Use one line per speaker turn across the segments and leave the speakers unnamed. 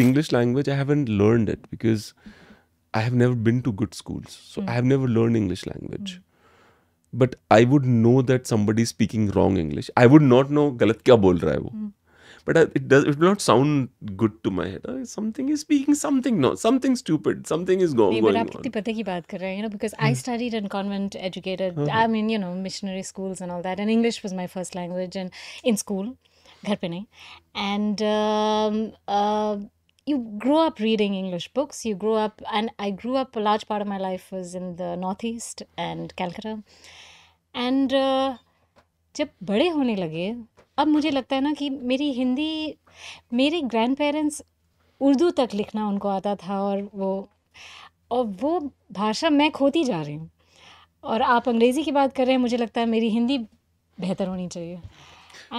English language, I haven't learned it because I have never been to good schools. So mm. I have never learned English language. Mm. But I would know that somebody is speaking wrong English. I would not know galat kya bol raha hai wo. Mm. But I, it does. It will not sound good to my head. Oh, something is speaking something. No, something stupid. Something is go, nee, going on.
But you know, because I hmm. studied in convent educated. Uh-huh. I mean, you know, missionary schools and all that. And English was my first language, and in school. घर पे नहीं and you grow up reading English books. You grow up, and I grew up. A large part of my life was in the northeast and Calcutta. And uh, जब बड़े होने लगे अब मुझे लगता है ना कि मेरी हिंदी मेरे ग्रैंड पेरेंट्स उर्दू तक लिखना उनको आता था और वो और वो भाषा मैं खोती जा रही हूँ और आप अंग्रेज़ी की बात कर रहे हैं मुझे लगता है मेरी हिंदी बेहतर होनी चाहिए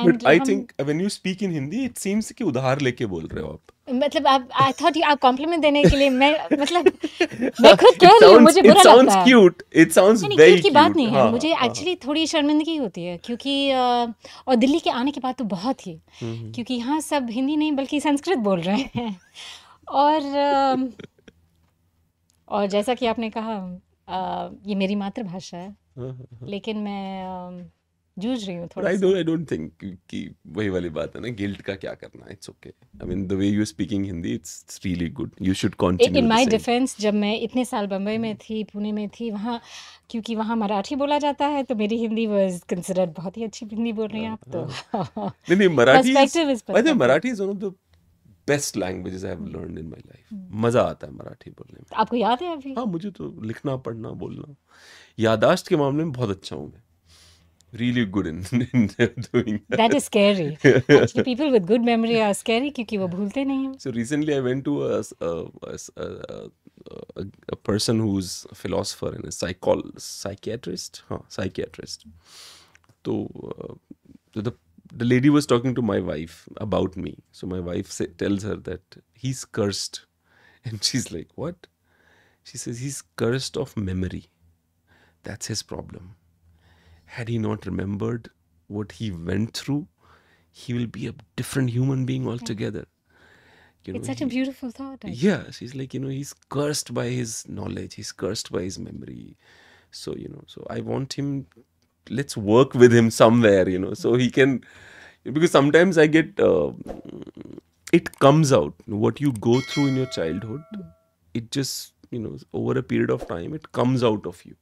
but I think
when you speak in Hindi it seems कि उधार लेके बोल रहे हो आप
मतलब आप आई थॉट आप कॉम्प्लीमेंट देने के लिए मैं मतलब मैं खुद कह रही हूँ मुझे बुरा लगता है cute
it sounds very cute की बात नहीं है हाँ, मुझे एक्चुअली
हाँ। थोड़ी शर्मिंदगी होती है क्योंकि और दिल्ली के आने के बाद तो बहुत ही हम्म। क्योंकि यहाँ सब हिंदी नहीं बल्कि संस्कृत बोल रहे हैं और और जैसा कि आपने कहा ये मेरी मातृभाषा है हाँ, लेकिन मैं जूझ रही हूँ थोड़ा I don't I
don't think कि वही वाली बात है ना गिल्ट का क्या करना it's okay I mean the way you speaking Hindi it's really good you should continue in my defence
जब मैं इतने साल बंबई में थी पुणे में थी वहाँ क्योंकि वहाँ मराठी बोला जाता है तो मेरी हिंदी वाज कंसीडर्ड बहुत ही अच्छी हिंदी बोल रही हैं आप तो हाँ।
नहीं नहीं Marathi Marathi is one of the best languages I have learned in my life मज़ा आता है मराठी बोलने में
आपको याद है अभी हां मुझे तो
लिखना पढ़ना बोलना यादाश्त के मामले में बहुत अच्छा हूं मैं really good in, in doing that. That is scary. Actually,
people with good memory are scary because they don't
forget. So recently I went to a a, a, a, a person who's a philosopher and a psychol psychiatrist, huh, psychiatrist. So uh, the the lady was talking to my wife about me. So my wife say, tells her that he's cursed, and she's like, "What?" She says he's cursed of memory. That's his problem had he not remembered what he went through, he will be a different human being altogether. You know, it's such he, a beautiful thought. I yeah, think. she's like, you know, he's cursed by his knowledge, he's cursed by his memory. So, you know, so I want him, let's work with him somewhere, you know, so he can, because sometimes I get, uh, it comes out. What you go through in your childhood, mm. it just, you know, over a period of time, it comes out of you.